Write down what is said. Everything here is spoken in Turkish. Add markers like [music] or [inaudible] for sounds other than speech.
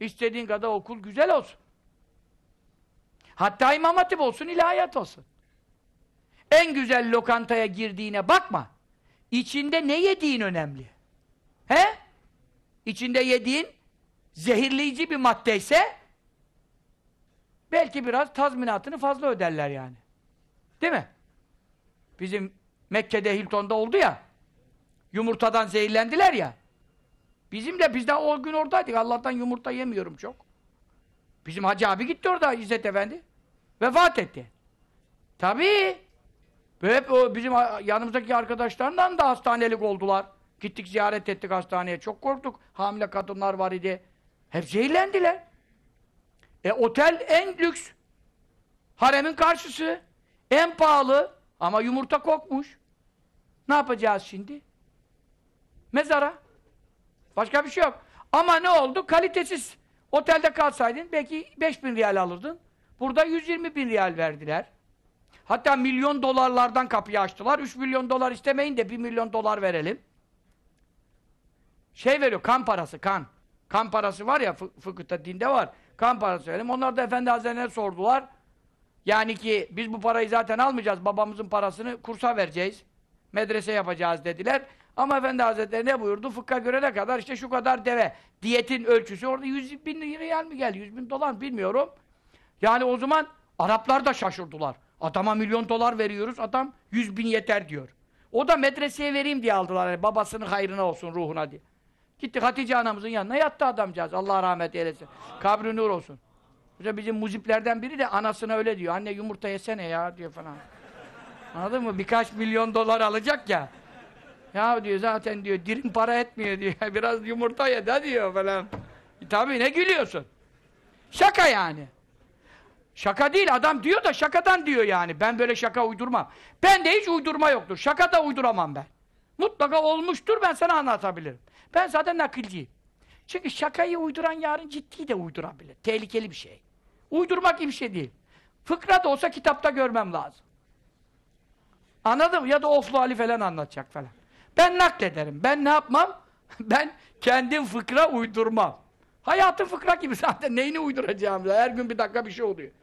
İstediğin kadar okul güzel olsun. Hatta imam hatip olsun, ilahiyat olsun. En güzel lokantaya girdiğine bakma. İçinde ne yediğin önemli. He? İçinde yediğin zehirleyici bir maddeyse belki biraz tazminatını fazla öderler yani. Değil mi? Bizim Mekke'de Hilton'da oldu ya yumurtadan zehirlendiler ya Bizim de biz de o gün oradaydık. Allah'tan yumurta yemiyorum çok. Bizim Hacı abi gitti orada İzzet Efendi. Vefat etti. Tabii. Ve hep o bizim yanımızdaki arkadaşlarından da hastanelik oldular. Gittik ziyaret ettik hastaneye. Çok korktuk. Hamile kadınlar var idi. Hep zehirlendiler. E otel en lüks. Haremin karşısı. En pahalı. Ama yumurta kokmuş. Ne yapacağız şimdi? Mezara. Başka bir şey yok. Ama ne oldu? Kalitesiz. Otelde kalsaydın belki 5000 riyal alırdın. Burada 120 bin riyal verdiler. Hatta milyon dolarlardan kapıyı açtılar. 3 milyon dolar istemeyin de 1 milyon dolar verelim. Şey veriyor, kan parası, kan. Kan parası var ya, fı fıkıhta, dinde var. Kan parası verelim. Onlar da Efendi Hazretleri'ne sordular. Yani ki biz bu parayı zaten almayacağız. Babamızın parasını kursa vereceğiz. Medrese yapacağız dediler. Ama Efendi Hazretleri ne buyurdu? Fıkha görene kadar? işte şu kadar deve. Diyetin ölçüsü orada 100 bin riyal mi geldi? 100 bin dolar bilmiyorum. Yani o zaman Araplar da şaşırdılar. Adama milyon dolar veriyoruz, adam 100 bin yeter diyor. O da medreseye vereyim diye aldılar. Yani babasının hayrına olsun, ruhuna diye. Gitti Hatice anamızın yanına yattı adamcağız. Allah rahmet eylesin. Kabri nur olsun. Mesela bizim muziplerden biri de anasına öyle diyor. Anne yumurta yesene ya diyor falan. Anladın mı? Birkaç milyon dolar alacak ya. Ya diyor zaten diyor dirim para etmiyor diyor. [laughs] Biraz yumurta ye de diyor falan. E, tabii ne gülüyorsun? Şaka yani. Şaka değil adam diyor da şakadan diyor yani. Ben böyle şaka uydurmam. Ben hiç uydurma yoktur. Şaka da uyduramam ben. Mutlaka olmuştur ben sana anlatabilirim. Ben zaten nakilciyim. Çünkü şakayı uyduran yarın ciddiyi de uydurabilir. Tehlikeli bir şey. Uydurmak gibi bir şey değil. Fıkra da olsa kitapta görmem lazım. Anladım ya da oflu Ali falan anlatacak falan. Ben naklederim. Ben ne yapmam? [laughs] ben kendim fıkra uydurmam. Hayatı fıkra gibi [laughs] zaten neyini uyduracağım? Her gün bir dakika bir şey oluyor.